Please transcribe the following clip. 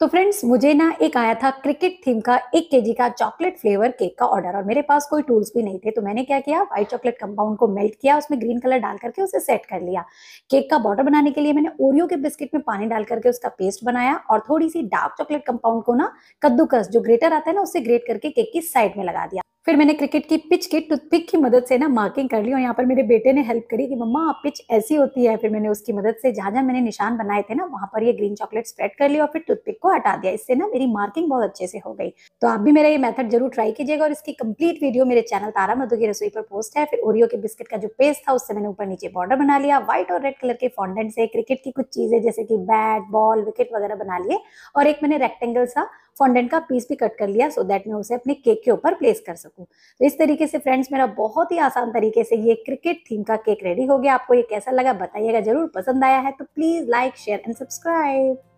तो फ्रेंड्स मुझे ना एक आया था क्रिकेट थीम का एक के का चॉकलेट फ्लेवर केक का ऑर्डर और मेरे पास कोई टूल्स भी नहीं थे तो मैंने क्या किया व्हाइट चॉकलेट कंपाउंड को मेल्ट किया उसमें ग्रीन कलर डाल करके उसे सेट कर लिया केक का बॉर्डर बनाने के लिए मैंने ओरियो के बिस्किट में पानी डाल करके उसका पेस्ट बनाया और थोड़ी सी डार्क चॉकलेट कंपाउंड को ना कद्दूकस जो ग्रेटर आता है ना उससे ग्रेट करके केक की साइड में लगा दिया फिर मैंने क्रिकेट की पिच की टूथपिक की मदद से ना मार्किंग कर ली और यहाँ पर मेरे बेटे ने हेल्प करी कि मम्मा पिच ऐसी होती है फिर मैंने उसकी मदद से जहाँ जहाँ मैंने निशान बनाए थे ना वहाँ पर ये ग्रीन चॉकलेट स्प्रेड कर लिया और फिर टूथपिक को हटा दिया इससे ना मेरी मार्किंग बहुत अच्छे से हो गई तो आप भी मेरा ये मेथड जरूर ट्राई कीजिएगा और इसकी कंप्लीट वीडियो मेरे चैनल तारा मधु की रसोई पर पोस्ट है फिर ओरियो के बिस्किट का जो पेस्ट था उससे मैंने ऊपर नीचे बॉर्डर बना लिया व्हाइट और रेड कलर के फॉन्डेंट से क्रिकेट की कुछ चीजें जैसे कि बैट बॉल विकेट वगैरह बना लिए और एक मैंने रेक्टेंगल सा फॉन्डेंट का पीस भी कट कर लिया सो so दैट मैं उसे अपने केक के ऊपर प्लेस कर सकूँ तो इस तरीके से फ्रेंड्स मेरा बहुत ही आसान तरीके से ये क्रिकेट थीम का केक रेडी हो गया आपको ये कैसा लगा बताइएगा जरूर पसंद आया है तो please like share and subscribe